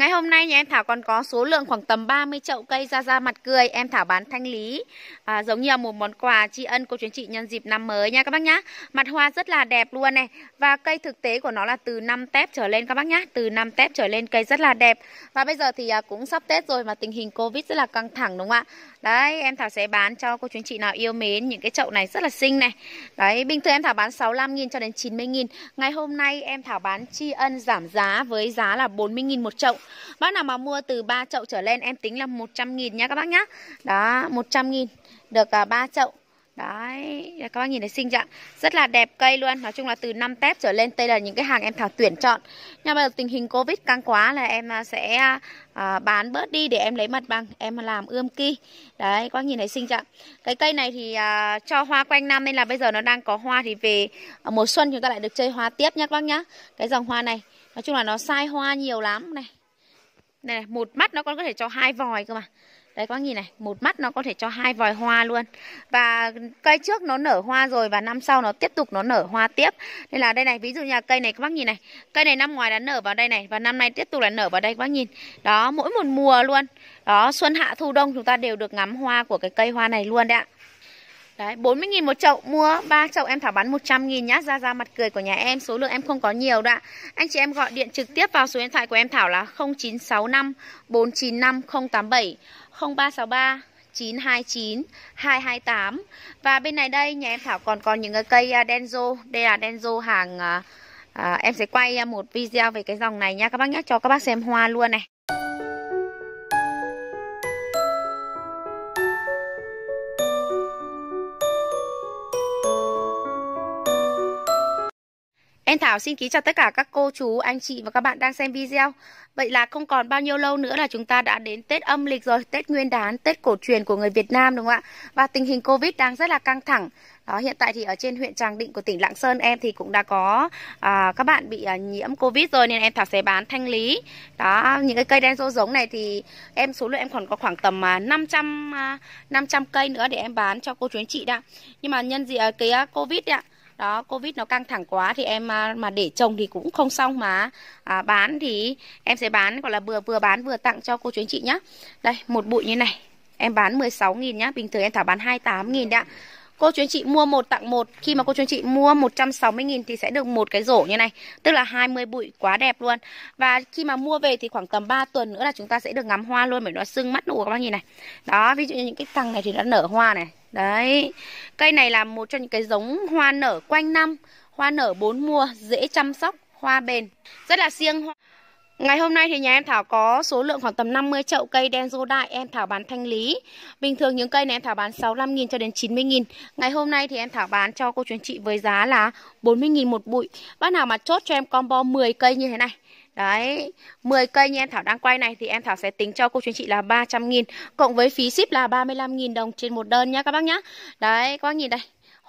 Ngày hôm nay nhà em Thảo còn có số lượng khoảng tầm 30 chậu cây ra ra mặt cười em Thảo bán thanh lý à, giống như là một món quà tri ân cô chú anh chị nhân dịp năm mới nha các bác nhá. Mặt hoa rất là đẹp luôn này và cây thực tế của nó là từ 5 tép trở lên các bác nhá, từ 5 tép trở lên cây rất là đẹp. Và bây giờ thì à, cũng sắp Tết rồi mà tình hình Covid rất là căng thẳng đúng không ạ? Đấy em Thảo sẽ bán cho cô chú anh chị nào yêu mến Những cái chậu này rất là xinh này Đấy bình thường em Thảo bán 65.000 cho đến 90.000 Ngày hôm nay em Thảo bán tri ân giảm giá với giá là 40.000 một chậu Bác nào mà mua từ 3 chậu trở lên em tính là 100.000 nha các bác nhá Đó 100.000 được 3 à, chậu Đấy, các bác nhìn thấy xinh chẳng Rất là đẹp cây luôn Nói chung là từ 5 tép trở lên Đây là những cái hàng em thảo tuyển chọn Nhưng bây giờ tình hình Covid căng quá là em à, sẽ à, bán bớt đi để em lấy mặt bằng Em làm ươm ki Đấy, các bác nhìn thấy xinh chẳng Cái cây này thì à, cho hoa quanh năm Nên là bây giờ nó đang có hoa Thì về à, mùa xuân chúng ta lại được chơi hoa tiếp nhé các bác nhá Cái dòng hoa này Nói chung là nó sai hoa nhiều lắm Này, này, này một mắt nó còn có thể cho hai vòi cơ mà Đấy các bác nhìn này, một mắt nó có thể cho hai vòi hoa luôn. Và cây trước nó nở hoa rồi và năm sau nó tiếp tục nó nở hoa tiếp. Nên là đây này, ví dụ như là cây này các bác nhìn này, cây này năm ngoài đã nở vào đây này và năm nay tiếp tục là nở vào đây các bác nhìn. Đó, mỗi một mùa luôn. Đó, xuân hạ thu đông chúng ta đều được ngắm hoa của cái cây hoa này luôn đấy ạ. Đấy, 40 000 một chậu mua 3 chậu em thảo bán 100 000 nhá. Ra ra mặt cười của nhà em, số lượng em không có nhiều đã. Anh chị em gọi điện trực tiếp vào số điện thoại của em Thảo là 0965 495 087 0363 929 228 và bên này đây nhà em Thảo còn có những cái cây à, Denzo đây là Denzo hàng à, à, em sẽ quay à, một video về cái dòng này nha các bác nhé cho các bác xem hoa luôn này Em Thảo xin kính chào tất cả các cô chú, anh chị và các bạn đang xem video. Vậy là không còn bao nhiêu lâu nữa là chúng ta đã đến Tết âm lịch rồi, Tết Nguyên đán, Tết cổ truyền của người Việt Nam đúng không ạ? Và tình hình Covid đang rất là căng thẳng. Đó, hiện tại thì ở trên huyện Tràng Định của tỉnh Lạng Sơn em thì cũng đã có à, các bạn bị à, nhiễm Covid rồi nên em Thảo sẽ bán thanh lý. Đó, những cái cây đen rô giống này thì em số lượng em còn có khoảng tầm à, 500 à, 500 cây nữa để em bán cho cô chú anh chị đã. Nhưng mà nhân gì à, cái à, Covid ạ đó covid nó căng thẳng quá thì em à, mà để trồng thì cũng không xong mà à, bán thì em sẽ bán gọi là vừa vừa bán vừa tặng cho cô chú anh chị nhá đây một bụi như này em bán 16.000 nhá bình thường em thảo bán 28.000 đấy ạ Cô chú anh chị mua một tặng một Khi mà cô chú anh chị mua 160.000 thì sẽ được một cái rổ như này Tức là 20 bụi quá đẹp luôn Và khi mà mua về thì khoảng tầm 3 tuần nữa là chúng ta sẽ được ngắm hoa luôn Bởi nó sưng mắt nụ các bác nhìn này Đó ví dụ như những cái thằng này thì đã nở hoa này Đấy Cây này là một trong những cái giống hoa nở quanh năm Hoa nở bốn mùa dễ chăm sóc hoa bền Rất là siêng hoa Ngày hôm nay thì nhà em Thảo có số lượng khoảng tầm 50 chậu cây đen rô đại em Thảo bán thanh lý. Bình thường những cây này em Thảo bán 65 000 cho đến 90 000 Ngày hôm nay thì em Thảo bán cho cô chú anh chị với giá là 40 000 một bụi. Bác nào mà chốt cho em combo 10 cây như thế này. Đấy, 10 cây như em Thảo đang quay này thì em Thảo sẽ tính cho cô chú anh chị là 300 000 cộng với phí ship là 35 000 đồng trên một đơn nhá các bác nhá. Đấy, các bác nhìn đây,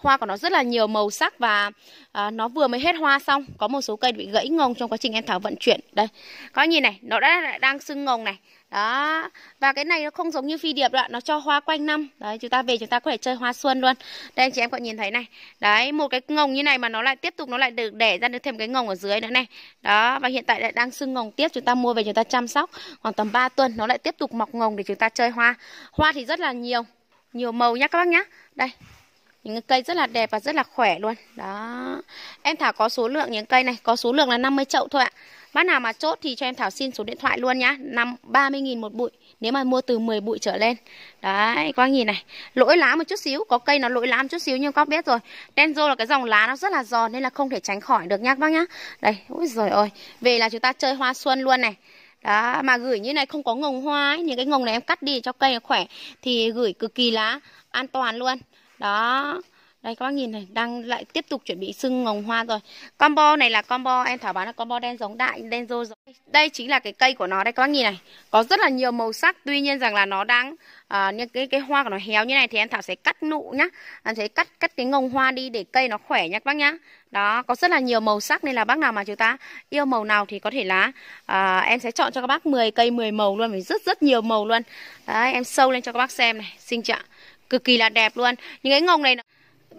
Hoa của nó rất là nhiều màu sắc và à, nó vừa mới hết hoa xong. Có một số cây bị gãy ngồng trong quá trình em Thảo vận chuyển. Đây, có nhìn này, nó đã đang sưng ngồng này. Đó, và cái này nó không giống như phi điệp đoạn, nó cho hoa quanh năm. Đấy, chúng ta về chúng ta có thể chơi hoa xuân luôn. Đây chị em có nhìn thấy này. Đấy, một cái ngồng như này mà nó lại tiếp tục nó lại được đẻ ra được thêm cái ngồng ở dưới nữa này. Đó, và hiện tại lại đang sưng ngồng tiếp, chúng ta mua về chúng ta chăm sóc khoảng tầm 3 tuần nó lại tiếp tục mọc ngồng để chúng ta chơi hoa. Hoa thì rất là nhiều, nhiều màu nhá các bác nhá. Đây, những cây rất là đẹp và rất là khỏe luôn đó em thảo có số lượng những cây này có số lượng là 50 chậu thôi ạ bác nào mà chốt thì cho em thảo xin số điện thoại luôn nhá năm 30.000 một bụi nếu mà mua từ 10 bụi trở lên đấy các nhìn này lỗi lá một chút xíu có cây nó lỗi lá một chút xíu nhưng các biết rồi tenzo là cái dòng lá nó rất là giòn nên là không thể tránh khỏi được nhá bác nhá đây ôi rồi ơi về là chúng ta chơi hoa xuân luôn này đó mà gửi như này không có ngồng hoa ấy. những cái ngồng này em cắt đi cho cây khỏe thì gửi cực kỳ lá an toàn luôn đó đây các bác nhìn này đang lại tiếp tục chuẩn bị sưng ngồng hoa rồi combo này là combo em thảo bán là combo đen giống đại đen rô rồi đây chính là cái cây của nó đây các bác nhìn này có rất là nhiều màu sắc tuy nhiên rằng là nó đang à, những cái cái hoa của nó héo như này thì em thảo sẽ cắt nụ nhá em sẽ cắt cắt cái ngồng hoa đi để cây nó khỏe nhá các bác nhá đó có rất là nhiều màu sắc nên là bác nào mà chúng ta yêu màu nào thì có thể là à, em sẽ chọn cho các bác 10 cây 10 màu luôn vì rất rất nhiều màu luôn đấy em sâu lên cho các bác xem này xin chào cực kỳ là đẹp luôn những cái ngồng này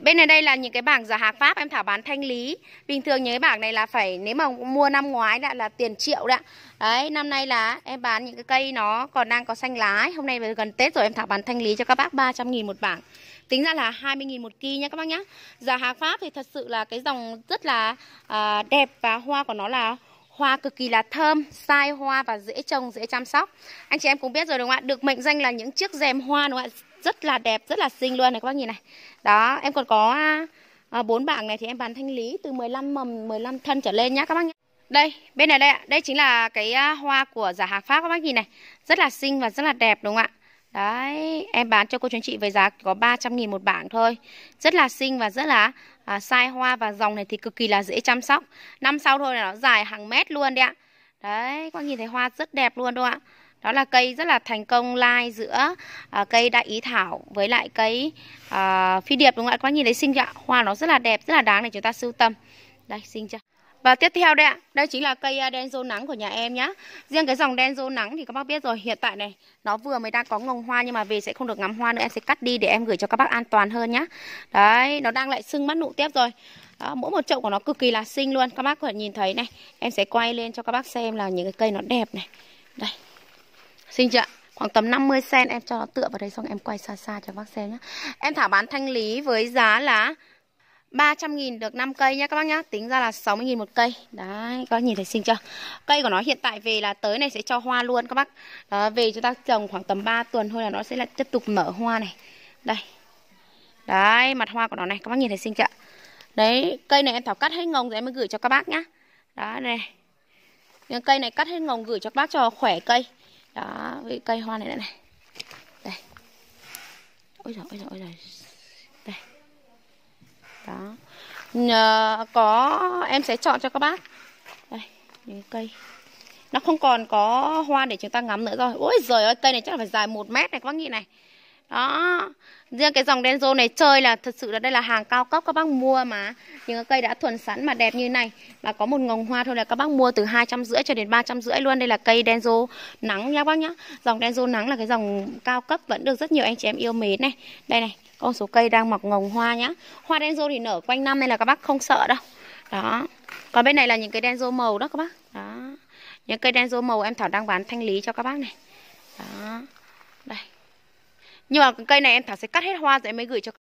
Bên này đây là những cái bảng giả hạc Pháp em Thảo bán thanh lý Bình thường những cái bảng này là phải Nếu mà mua năm ngoái đã là tiền triệu đã Đấy năm nay là em bán những cái cây Nó còn đang có xanh lá Hôm nay gần Tết rồi em Thảo bán thanh lý cho các bác 300 nghìn một bảng Tính ra là 20 nghìn một kỳ nha các bác nhá Giả hạc Pháp thì thật sự là cái dòng rất là à, đẹp Và hoa của nó là hoa cực kỳ là thơm, sai hoa và dễ trồng, dễ chăm sóc. Anh chị em cũng biết rồi đúng không ạ? Được mệnh danh là những chiếc rèm hoa đúng không ạ? rất là đẹp rất là xinh luôn này các bác nhìn này đó em còn có à, à, bốn bảng này thì em bán thanh lý từ 15 mầm 15 thân trở lên nhá các bác nhé đây bên này đây ạ đây chính là cái à, hoa của giả hàng pháp các bác nhìn này rất là xinh và rất là đẹp đúng không ạ Đấy, em bán cho cô chú anh chị với giá có 300 nghìn một bảng thôi. Rất là xinh và rất là à, sai hoa và dòng này thì cực kỳ là dễ chăm sóc. Năm sau thôi là nó dài hàng mét luôn đấy ạ. Đấy, các bác nhìn thấy hoa rất đẹp luôn đúng không ạ? đó là cây rất là thành công lai giữa uh, cây đại ý thảo với lại cây uh, phi điệp đúng không ạ các bác nhìn thấy xinh chưa ạ hoa nó rất là đẹp rất là đáng để chúng ta sưu tầm đây xinh chưa và tiếp theo đây ạ, đây chính là cây à, đen denzo nắng của nhà em nhá. Riêng cái dòng đen denzo nắng thì các bác biết rồi, hiện tại này nó vừa mới đang có ngồng hoa nhưng mà về sẽ không được ngắm hoa nữa, em sẽ cắt đi để em gửi cho các bác an toàn hơn nhá. Đấy, nó đang lại sưng mắt nụ tiếp rồi. Đó, mỗi một chậu của nó cực kỳ là xinh luôn, các bác có thể nhìn thấy này. Em sẽ quay lên cho các bác xem là những cái cây nó đẹp này. Đây, xin chưa ạ? Khoảng tầm 50 cm em cho nó tựa vào đây xong em quay xa xa cho bác xem nhé. Em thảo bán thanh lý với giá là 300 nghìn được 5 cây nhá các bác nhá. Tính ra là 60 nghìn một cây. Đấy, các bác nhìn thấy xinh chưa? Cây của nó hiện tại về là tới này sẽ cho hoa luôn các bác. Đó, về chúng ta trồng khoảng tầm 3 tuần thôi là nó sẽ là tiếp tục mở hoa này. Đây. Đấy, mặt hoa của nó này các bác nhìn thấy xinh chưa? Đấy, cây này em thảo cắt hết ngồng rồi em mới gửi cho các bác nhá. Đó này. Cây này cắt hết ngồng gửi cho các bác cho khỏe cây đó với cây hoa này này, này. đây ôi giời ôi giời ôi giời đây đó Nhờ có em sẽ chọn cho các bác đây những cây nó không còn có hoa để chúng ta ngắm nữa rồi ôi giời ơi cây này chắc là phải dài một mét này các bác nghĩ này đó riêng cái dòng Denzo này chơi là thật sự là đây là hàng cao cấp các bác mua mà những cây đã thuần sẵn mà đẹp như này mà có một ngồng hoa thôi là các bác mua từ hai trăm rưỡi cho đến ba trăm rưỡi luôn đây là cây Denzo nắng nhá bác nhá dòng Denzo nắng là cái dòng cao cấp vẫn được rất nhiều anh chị em yêu mến này đây này con số cây đang mọc ngồng hoa nhá hoa Denzo thì nở quanh năm nên là các bác không sợ đâu đó còn bên này là những cái Denzo màu đó các bác đó những cây Denzo màu em Thảo đang bán thanh lý cho các bác này đó nhưng mà cây này em thảo sẽ cắt hết hoa rồi em mới gửi cho